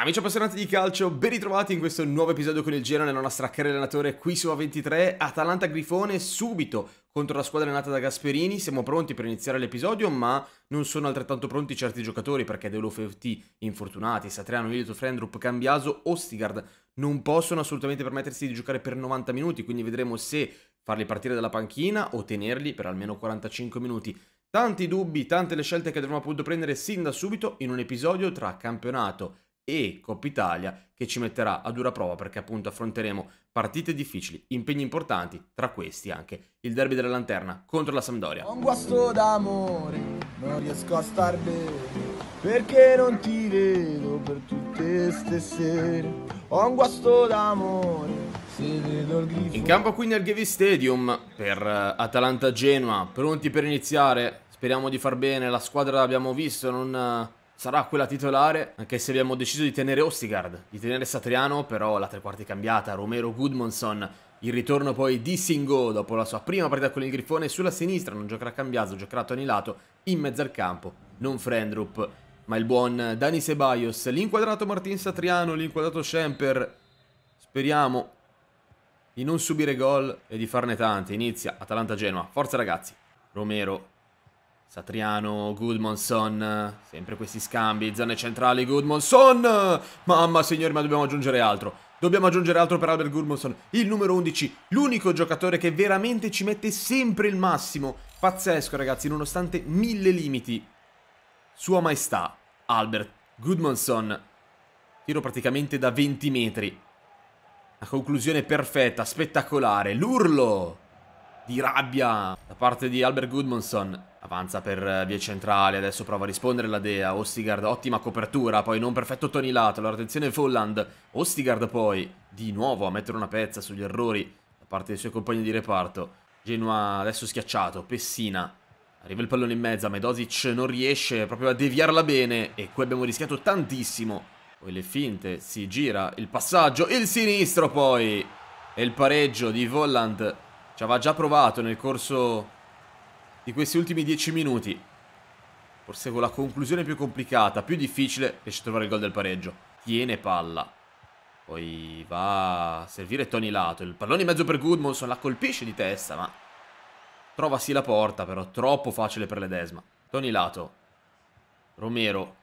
Amici appassionati di calcio, ben ritrovati in questo nuovo episodio con il Giro nella nostra carriera allenatore qui su A23, Atalanta Grifone subito contro la squadra allenata da Gasperini, siamo pronti per iniziare l'episodio ma non sono altrettanto pronti certi giocatori perché Delo FFT infortunati, Satriano, Ilito, Frendrup, Cambiaso, Ostigard non possono assolutamente permettersi di giocare per 90 minuti, quindi vedremo se farli partire dalla panchina o tenerli per almeno 45 minuti. Tanti dubbi, tante le scelte che dovremmo appunto prendere sin da subito in un episodio tra campionato e Coppa Italia che ci metterà a dura prova perché appunto affronteremo partite difficili, impegni importanti, tra questi anche il derby della lanterna contro la Sampdoria. un guasto d'amore, non riesco a star bene perché non ti vedo per tutte ste sere. Ho un guasto d'amore. se vedo il grifo. In campo qui nel Gavi Stadium per eh, Atalanta-Genoa, pronti per iniziare. Speriamo di far bene, la squadra l'abbiamo visto, non, eh, sarà quella titolare, anche se abbiamo deciso di tenere Ostigard, di tenere Satriano, però la tre quarti cambiata, Romero Goodmanson, il ritorno poi di Singo dopo la sua prima partita con il Grifone sulla sinistra, non giocherà Cambiaso, giocherà Tony Lato in mezzo al campo, non Friendrup, ma il buon Dani Sebaios, l'inquadrato Martin Satriano, l'inquadrato Schemper, speriamo di non subire gol e di farne tanti, inizia Atalanta-Genoa, forza ragazzi, Romero Satriano, Goodmanson, sempre questi scambi, zone centrali, Goodmanson! Mamma signori, ma dobbiamo aggiungere altro. Dobbiamo aggiungere altro per Albert Goodmanson, il numero 11, l'unico giocatore che veramente ci mette sempre il massimo. Pazzesco ragazzi, nonostante mille limiti. Sua maestà, Albert Goodmanson. Tiro praticamente da 20 metri. La conclusione perfetta, spettacolare, l'urlo di rabbia da parte di Albert Goodmanson. Avanza per eh, via centrale, adesso prova a rispondere la Dea, Ostigard, ottima copertura, poi non perfetto Tony Lato, allora attenzione Folland, Ostigard poi di nuovo a mettere una pezza sugli errori da parte dei suoi compagni di reparto, Genua adesso schiacciato, Pessina, arriva il pallone in mezzo, Medosic non riesce proprio a deviarla bene e qui abbiamo rischiato tantissimo, poi le finte, si gira, il passaggio, il sinistro poi e il pareggio di Volland, ci aveva già provato nel corso di questi ultimi 10 minuti. Forse con la conclusione più complicata, più difficile, riesce a trovare il gol del pareggio. Tiene palla. Poi va a servire Tony Lato. Il pallone in mezzo per Goodmanson la colpisce di testa, ma... Trova sì la porta, però troppo facile per l'Edesma. Tony Lato. Romero.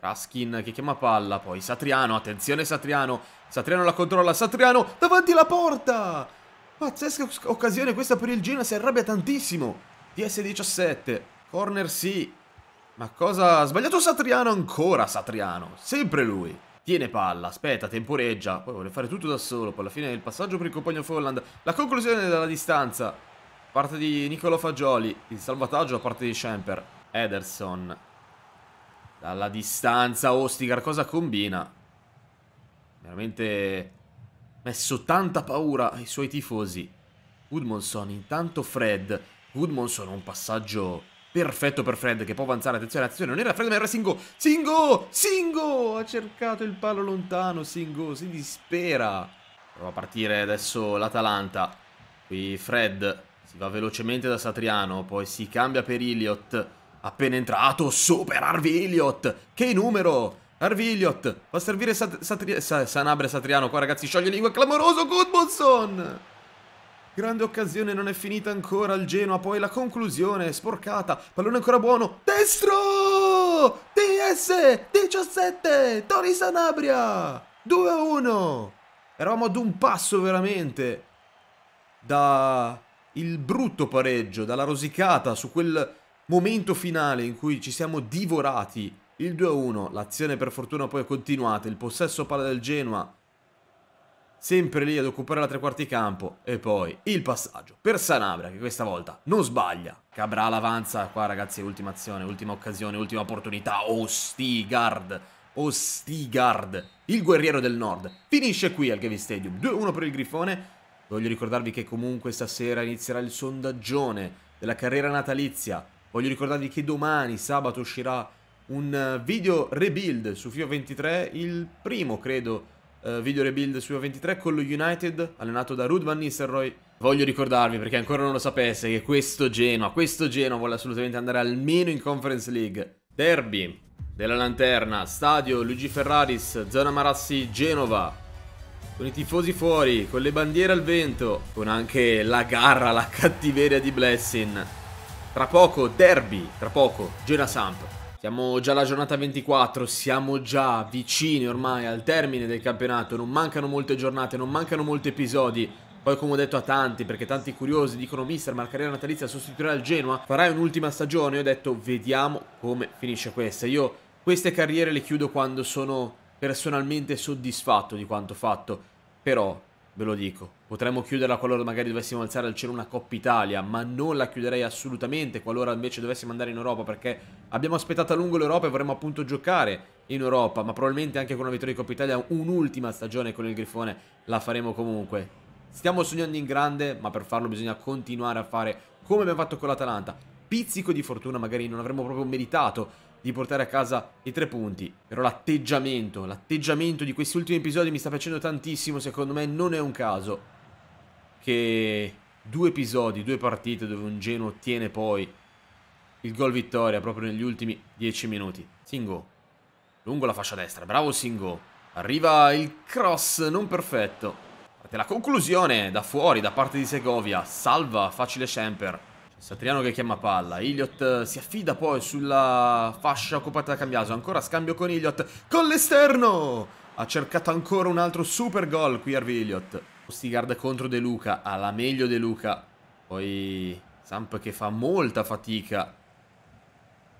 Raskin che chiama palla, poi Satriano, attenzione Satriano, Satriano la controlla, Satriano davanti alla porta! Pazzesca occasione questa per il Genoa, si arrabbia tantissimo. PS17, corner sì. Ma cosa? Ha sbagliato Satriano ancora, Satriano. Sempre lui. Tiene palla, aspetta, temporeggia. Poi vuole fare tutto da solo. Poi alla fine il passaggio per il compagno Folland. La conclusione dalla distanza. Parte di Nicolo Fagioli. Il salvataggio da parte di Schemper. Ederson. Dalla distanza, Ostigar, cosa combina? Veramente messo tanta paura ai suoi tifosi. Udmonson, intanto Fred. Woodmonson, un passaggio perfetto per Fred che può avanzare, attenzione, attenzione, non era Fred ma era Singo, Singo, Singo, ha cercato il palo lontano, Singo si dispera, prova a partire adesso l'Atalanta, qui Fred si va velocemente da Satriano, poi si cambia per Iliot, appena entrato, super Harvey Iliot, che numero, Harvey Iliot, va a servire Sat Satri Sa Sanabria Satriano, qua ragazzi, scioglie lingua, clamoroso Goodmanson! Grande occasione, non è finita ancora il Genoa, poi la conclusione, sporcata, pallone ancora buono, destro! TS 17, Tori Sanabria, 2-1. Eravamo ad un passo veramente da il brutto pareggio, dalla rosicata su quel momento finale in cui ci siamo divorati il 2-1, l'azione per fortuna poi è continuata, il possesso palla del Genoa sempre lì ad occupare la tre quarti campo e poi il passaggio per Sanabria che questa volta non sbaglia Cabral avanza qua ragazzi ultima azione ultima occasione ultima opportunità Ostigard Ostigard il guerriero del nord finisce qui al Kevin Stadium 2-1 per il Grifone voglio ricordarvi che comunque stasera inizierà il sondaggione della carriera natalizia voglio ricordarvi che domani sabato uscirà un video rebuild su FIO 23 il primo credo eh, video rebuild su 23 con lo United, allenato da Rudman Nisselrooy. Voglio ricordarvi, perché ancora non lo sapesse, che questo Genoa, questo Genoa vuole assolutamente andare almeno in Conference League. Derby della Lanterna, stadio Luigi Ferraris, zona Marassi, Genova con i tifosi fuori, con le bandiere al vento, con anche la garra, la cattiveria di Blessing. Tra poco derby, tra poco Genoa Samp. Siamo già alla giornata 24, siamo già vicini ormai al termine del campionato, non mancano molte giornate, non mancano molti episodi. Poi come ho detto a tanti, perché tanti curiosi dicono mister ma la carriera natalizia sostituirà il Genoa, farai un'ultima stagione, io ho detto vediamo come finisce questa. Io queste carriere le chiudo quando sono personalmente soddisfatto di quanto fatto, però Ve lo dico. Potremmo chiuderla qualora magari dovessimo alzare al cielo una Coppa Italia, ma non la chiuderei assolutamente qualora invece dovessimo andare in Europa, perché abbiamo aspettato a lungo l'Europa e vorremmo appunto giocare in Europa, ma probabilmente anche con una vittoria di Coppa Italia un'ultima stagione con il Grifone la faremo comunque. Stiamo sognando in grande, ma per farlo bisogna continuare a fare come abbiamo fatto con l'Atalanta. Pizzico di fortuna magari non avremmo proprio meritato di portare a casa i tre punti. Però l'atteggiamento, l'atteggiamento di questi ultimi episodi mi sta piacendo tantissimo, secondo me non è un caso che due episodi, due partite dove un Genoa ottiene poi il gol vittoria proprio negli ultimi dieci minuti. Singo, lungo la fascia destra, bravo Singo. Arriva il cross, non perfetto. la conclusione da fuori, da parte di Segovia. Salva, facile Schemper. Satriano che chiama palla. Iliot eh, si affida poi sulla fascia occupata da Cambiaso. Ancora scambio con Iliot. Con l'esterno! Ha cercato ancora un altro super gol qui Harvey Iliot. Ostigard contro De Luca. Alla meglio De Luca. Poi Samp che fa molta fatica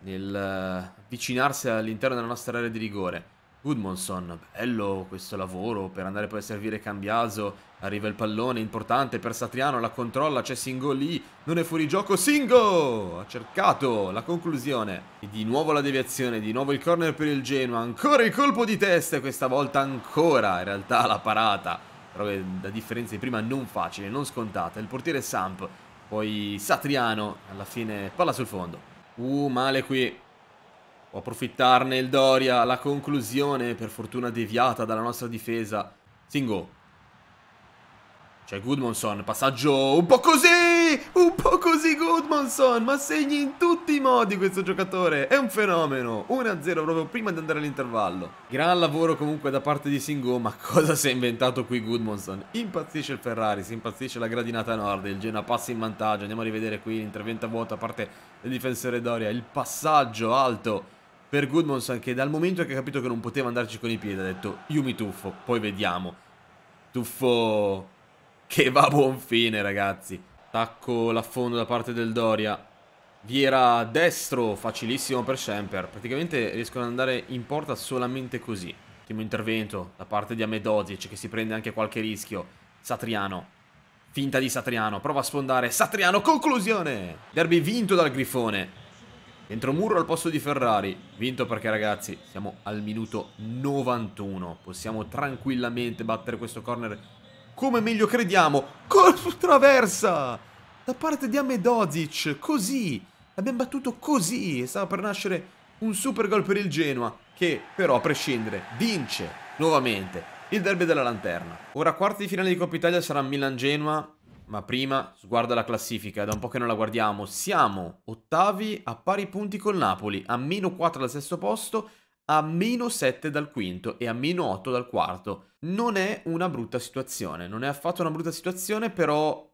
nel eh, avvicinarsi all'interno della nostra area di rigore. Goodmanson, bello questo lavoro per andare poi a servire Cambiaso. Arriva il pallone, importante per Satriano, la controlla, c'è Singo lì, non è fuori gioco, Singo! Ha cercato la conclusione. E di nuovo la deviazione, di nuovo il corner per il Genoa, ancora il colpo di testa e questa volta ancora in realtà la parata. Però la differenza di prima non facile, non scontata. Il portiere Samp, poi Satriano, alla fine palla sul fondo. Uh, male qui. Può approfittarne il Doria, la conclusione per fortuna deviata dalla nostra difesa. Singo. C'è Goodmanson, passaggio un po' così, un po' così Goodmanson, ma segni in tutti i modi questo giocatore, è un fenomeno, 1-0 proprio prima di andare all'intervallo. Gran lavoro comunque da parte di Singo, ma cosa si è inventato qui Goodmanson? Impazzisce il Ferrari, si impazzisce la gradinata nord, il Genoa passa in vantaggio, andiamo a rivedere qui l'intervento a vuoto a parte del difensore Doria, il passaggio alto per Goodmanson che dal momento che ha capito che non poteva andarci con i piedi ha detto io mi tuffo, poi vediamo. Tuffo che va a buon fine ragazzi. Tacco l'affondo da parte del Doria. Viera destro, facilissimo per Semper. Praticamente riescono ad andare in porta solamente così. Ottimo intervento da parte di Amedozic che si prende anche qualche rischio. Satriano. Finta di Satriano, prova a sfondare. Satriano, conclusione! Derby vinto dal Grifone. Dentro muro al posto di Ferrari, vinto perché ragazzi siamo al minuto 91, possiamo tranquillamente battere questo corner come meglio crediamo, col traversa da parte di Amedozic, così, abbiamo battuto così e stava per nascere un super gol per il Genoa che però a prescindere vince nuovamente il derby della lanterna. Ora quarti di finale di Coppa Italia sarà Milan-Genoa, ma prima sguarda la classifica, da un po' che non la guardiamo. Siamo ottavi a pari punti col Napoli, a meno 4 dal sesto posto, a meno 7 dal quinto e a meno 8 dal quarto. Non è una brutta situazione, non è affatto una brutta situazione, però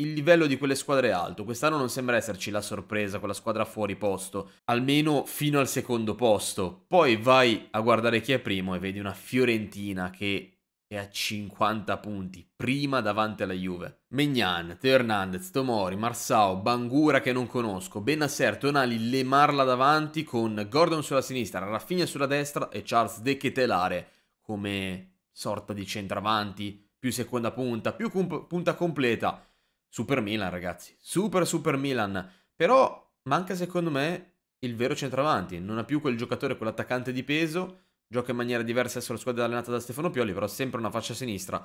il livello di quelle squadre è alto. Quest'anno non sembra esserci la sorpresa con la squadra fuori posto, almeno fino al secondo posto. Poi vai a guardare chi è primo e vedi una Fiorentina che è a 50 punti, prima davanti alla Juve. Megnan, Teo Hernandez, Tomori, Marsao, Bangura che non conosco, Benasser, Tonali, Lemarla davanti con Gordon sulla sinistra, Raffinia sulla destra e Charles De come sorta di centravanti, più seconda punta, più comp- punta completa. Super Milan ragazzi, super super Milan, però manca secondo me il vero centravanti, non ha più quel giocatore, quell'attaccante di peso gioca in maniera diversa adesso la squadra è allenata da Stefano Pioli, però sempre una faccia sinistra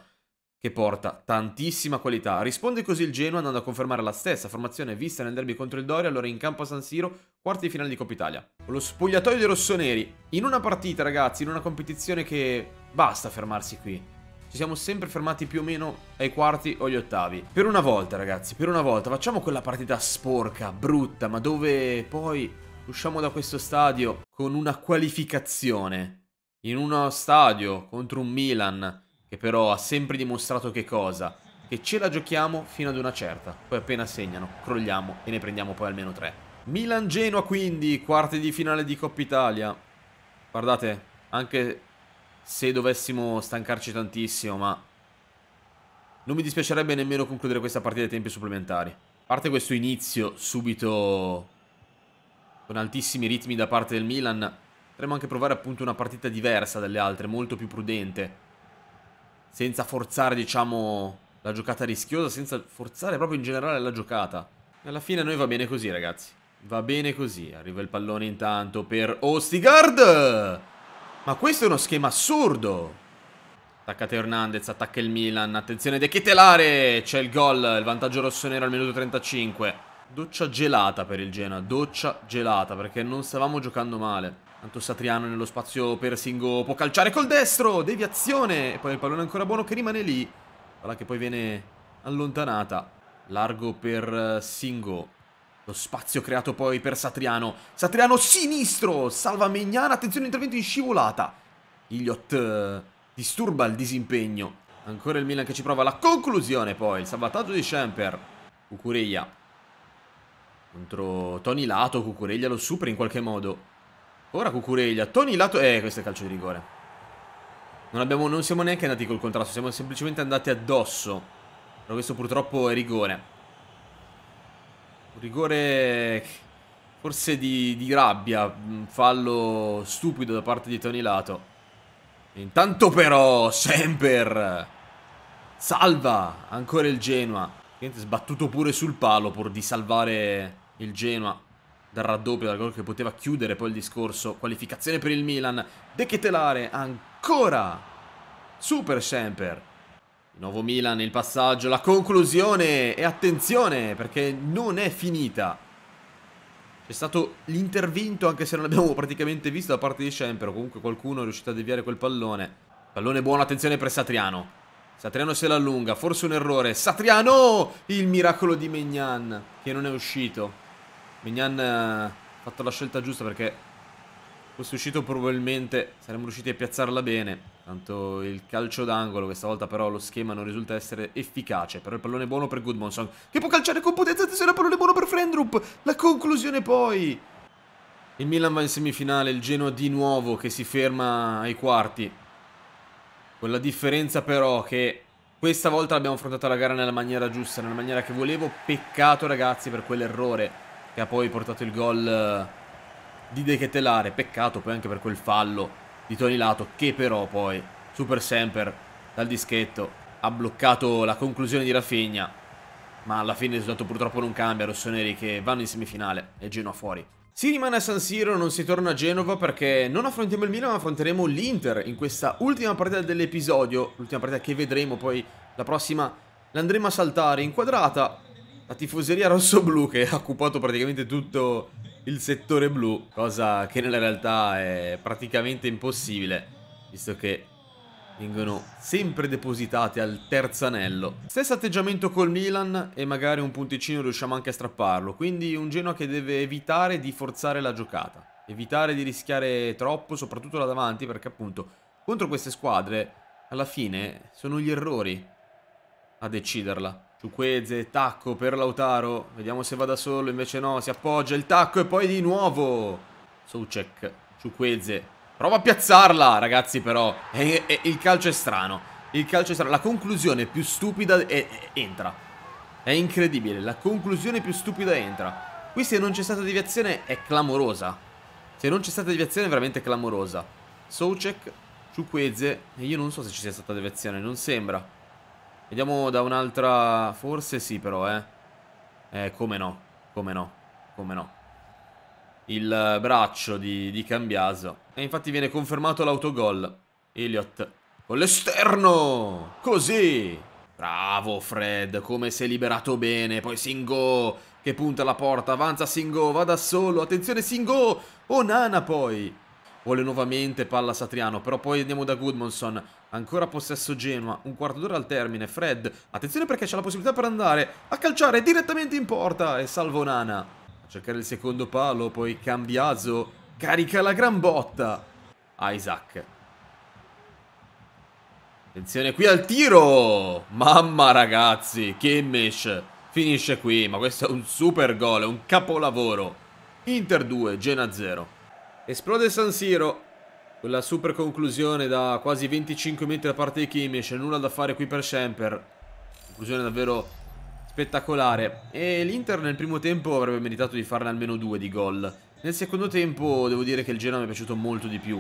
che porta tantissima qualità. Risponde così il Genoa andando a confermare la stessa formazione vista nel derby contro il Doria, allora in campo a San Siro, quarti di finale di Coppa Italia. Lo spogliatoio dei rossoneri, in una partita ragazzi, in una competizione che basta fermarsi qui. Ci siamo sempre fermati più o meno ai quarti o agli ottavi. Per una volta ragazzi, per una volta, facciamo quella partita sporca, brutta, ma dove poi usciamo da questo stadio con una qualificazione in uno stadio contro un Milan che però ha sempre dimostrato che cosa? Che ce la giochiamo fino ad una certa, poi appena segnano, crolliamo e ne prendiamo poi almeno tre. Milan-Genoa quindi, quarti di finale di Coppa Italia. Guardate, anche se dovessimo stancarci tantissimo, ma non mi dispiacerebbe nemmeno concludere questa partita ai tempi supplementari. A parte questo inizio subito con altissimi ritmi da parte del Milan, Potremmo anche provare appunto una partita diversa dalle altre, molto più prudente. Senza forzare, diciamo, la giocata rischiosa, senza forzare proprio in generale la giocata. Alla fine a noi va bene così, ragazzi. Va bene così. Arriva il pallone intanto per Ostigard! Ma questo è uno schema assurdo! Attaccate Hernandez, attacca il Milan, attenzione De Chetelare, c'è il gol, il vantaggio rossonero al minuto 35. Doccia gelata per il Genoa, doccia gelata perché non stavamo giocando male. Tanto Satriano nello spazio Persingo può calciare col destro, deviazione, e poi il pallone ancora buono che rimane lì, palla che poi viene allontanata, largo per eh, Singo, lo spazio creato poi per Satriano, Satriano sinistro, salva Megnana, attenzione intervento in scivolata, Iliot eh, disturba il disimpegno, ancora il Milan che ci prova la conclusione poi, il salvataggio di Schemper, Cucureia contro Tony Lato, Cucureia lo supera in qualche modo, Ora Cucureglia. Tony lato... Eh, questo è calcio di rigore. Non, abbiamo... non siamo neanche andati col contrasto, siamo semplicemente andati addosso. Però questo purtroppo è rigore. Un rigore... Forse di, di rabbia. Un fallo stupido da parte di Tony Lato. Intanto però, Semper... Salva ancora il Genoa. Sbattuto pure sul palo pur di salvare il Genoa dal raddoppio, dal gol che poteva chiudere poi il discorso. Qualificazione per il Milan, De ancora, super Semper. Di nuovo Milan, il passaggio, la conclusione e attenzione perché non è finita. C'è stato l'intervento anche se non l'abbiamo praticamente visto da parte di Semper, comunque qualcuno è riuscito a deviare quel pallone. Pallone buono, attenzione per Satriano. Satriano se l'allunga, forse un errore. Satriano! Il miracolo di Mignan che non è uscito. Mignan eh, ha fatto la scelta giusta perché fosse uscito probabilmente saremmo riusciti a piazzarla bene. Tanto il calcio d'angolo, questa volta però lo schema non risulta essere efficace. Però il pallone buono per Goodmonson, che può calciare con potenza. Attenzione, il pallone buono per Frendrup. La conclusione poi. Il Milan va in semifinale, il Genoa di nuovo che si ferma ai quarti. Con la differenza però che questa volta abbiamo affrontato la gara nella maniera giusta, nella maniera che volevo. Peccato ragazzi per quell'errore che ha poi portato il gol eh, di De Ketelare. Peccato poi anche per quel fallo di Tony Lato che però poi super semper dal dischetto ha bloccato la conclusione di Rafinha ma alla fine il risultato purtroppo non cambia rossoneri che vanno in semifinale e Genoa fuori si rimane a San Siro, non si torna a Genova perché non affrontiamo il Milan ma affronteremo l'Inter in questa ultima partita dell'episodio, l'ultima partita che vedremo poi la prossima l'andremo a saltare inquadrata la tifoseria rosso-blu che ha occupato praticamente tutto il settore blu, cosa che nella realtà è praticamente impossibile, visto che vengono sempre depositate al terzo anello. Stesso atteggiamento col Milan e magari un punticino riusciamo anche a strapparlo, quindi un Genoa che deve evitare di forzare la giocata, evitare di rischiare troppo, soprattutto là davanti, perché appunto contro queste squadre alla fine sono gli errori a deciderla. Ciuqueze, tacco per Lautaro. Vediamo se va da solo, invece no, si appoggia il tacco e poi di nuovo. Soucek, Ciuqueze. Prova a piazzarla, ragazzi, però. E, e, il calcio è strano. Il calcio è strano. La conclusione più stupida è, è, entra. È incredibile, la conclusione più stupida entra. Qui se non c'è stata deviazione è clamorosa. Se non c'è stata deviazione è veramente clamorosa. Soucek, Ciuqueze. E io non so se ci sia stata deviazione, non sembra. Vediamo da un'altra... Forse sì però, eh. Eh, come no. Come no. Come no. Il braccio di, di Cambiaso. E infatti viene confermato l'autogol. Elliot. Con l'esterno! Così! Bravo Fred, come si è liberato bene. Poi Singo che punta la porta, avanza Singo, va da solo. Attenzione Singo! Oh, Nana, poi! vuole nuovamente palla Satriano, però poi andiamo da Goodmanson, ancora possesso Genoa, un quarto d'ora al termine, Fred, attenzione perché c'è la possibilità per andare a calciare direttamente in porta e salvo Nana. A cercare il secondo palo, poi Cambiazzo, carica la gran botta. Isaac. Attenzione qui al tiro! Mamma ragazzi, che mesh! Finisce qui, ma questo è un super gol, è un capolavoro. Inter 2, Gena 0. Esplode San Siro. Quella super conclusione da quasi 25 metri da parte di Kimi. C'è Nulla da fare qui per Schemper. Conclusione davvero spettacolare. E l'Inter nel primo tempo avrebbe meritato di farne almeno due di gol. Nel secondo tempo devo dire che il Genoa mi è piaciuto molto di più.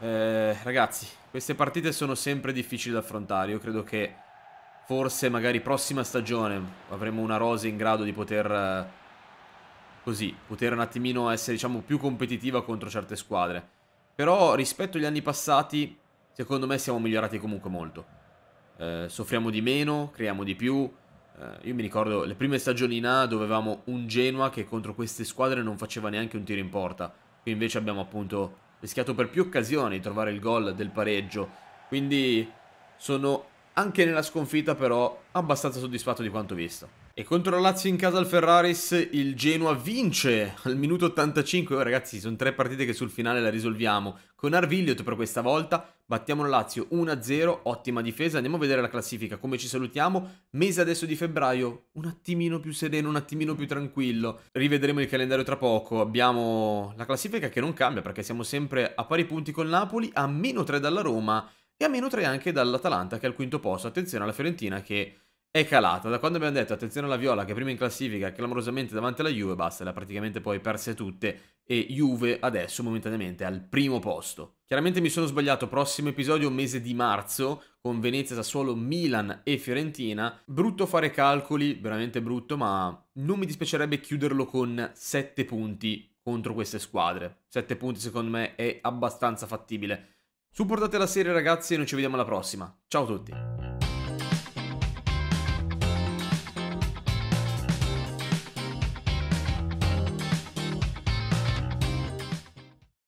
Eh, ragazzi, queste partite sono sempre difficili da affrontare. Io credo che forse magari prossima stagione avremo una rosa in grado di poter eh, così, poter un attimino essere diciamo più competitiva contro certe squadre. Però rispetto agli anni passati, secondo me siamo migliorati comunque molto. Eh, soffriamo di meno, creiamo di più. Eh, io mi ricordo le prime stagioni in A dove avevamo un Genoa che contro queste squadre non faceva neanche un tiro in porta. Qui invece abbiamo appunto rischiato per più occasioni di trovare il gol del pareggio. Quindi sono anche nella sconfitta però abbastanza soddisfatto di quanto visto. E contro la Lazio in casa al Ferraris il Genoa vince al minuto 85. ragazzi, sono tre partite che sul finale la risolviamo. Con Arvigliot per questa volta battiamo la Lazio 1-0, ottima difesa. Andiamo a vedere la classifica, come ci salutiamo. Mese adesso di febbraio, un attimino più sereno, un attimino più tranquillo. Rivedremo il calendario tra poco. Abbiamo la classifica che non cambia perché siamo sempre a pari punti con Napoli, a meno 3 dalla Roma e a meno 3 anche dall'Atalanta che è al quinto posto. Attenzione alla Fiorentina che è calata. Da quando abbiamo detto attenzione alla Viola che prima in classifica clamorosamente davanti alla Juve, basta, le ha praticamente poi perse tutte e Juve adesso momentaneamente al primo posto. Chiaramente mi sono sbagliato, prossimo episodio mese di marzo con Venezia, Sassuolo, Milan e Fiorentina. Brutto fare calcoli, veramente brutto, ma non mi dispiacerebbe chiuderlo con 7 punti contro queste squadre. 7 punti secondo me è abbastanza fattibile. Supportate la serie ragazzi e noi ci vediamo alla prossima. Ciao a tutti!